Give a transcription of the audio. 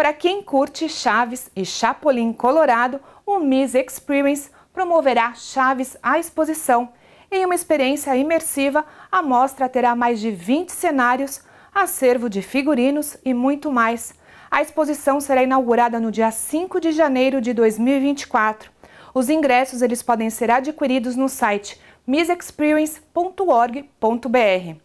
Para quem curte Chaves e Chapolin Colorado, o Miss Experience promoverá Chaves à exposição. Em uma experiência imersiva, a mostra terá mais de 20 cenários, acervo de figurinos e muito mais. A exposição será inaugurada no dia 5 de janeiro de 2024. Os ingressos eles podem ser adquiridos no site missexperience.org.br.